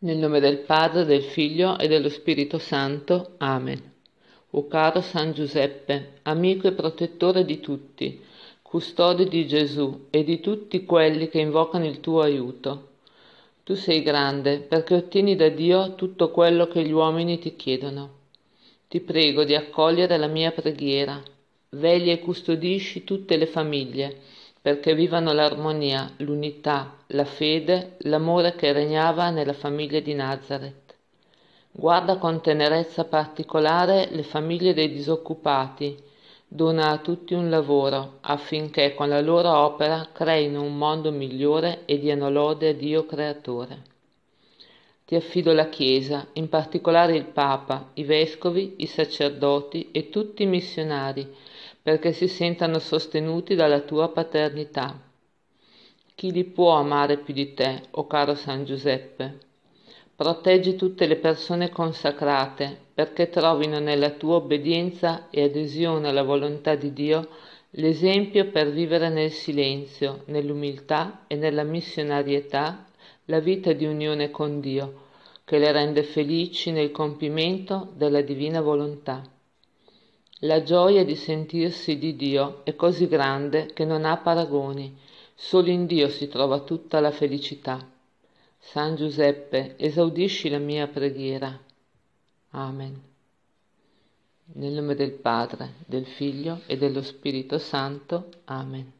Nel nome del Padre, del Figlio e dello Spirito Santo. Amen. O caro San Giuseppe, amico e protettore di tutti, custode di Gesù e di tutti quelli che invocano il tuo aiuto. Tu sei grande perché ottieni da Dio tutto quello che gli uomini ti chiedono. Ti prego di accogliere la mia preghiera. Veglia e custodisci tutte le famiglie perché vivano l'armonia, l'unità, la fede, l'amore che regnava nella famiglia di Nazareth. Guarda con tenerezza particolare le famiglie dei disoccupati, dona a tutti un lavoro affinché con la loro opera creino un mondo migliore e diano lode a Dio Creatore ti affido la Chiesa, in particolare il Papa, i vescovi, i sacerdoti e tutti i missionari, perché si sentano sostenuti dalla tua paternità. Chi li può amare più di te, o oh caro San Giuseppe? Proteggi tutte le persone consacrate, perché trovino nella tua obbedienza e adesione alla volontà di Dio l'esempio per vivere nel silenzio, nell'umiltà e nella missionarietà la vita di unione con Dio, che le rende felici nel compimento della divina volontà. La gioia di sentirsi di Dio è così grande che non ha paragoni, solo in Dio si trova tutta la felicità. San Giuseppe, esaudisci la mia preghiera. Amen. Nel nome del Padre, del Figlio e dello Spirito Santo. Amen.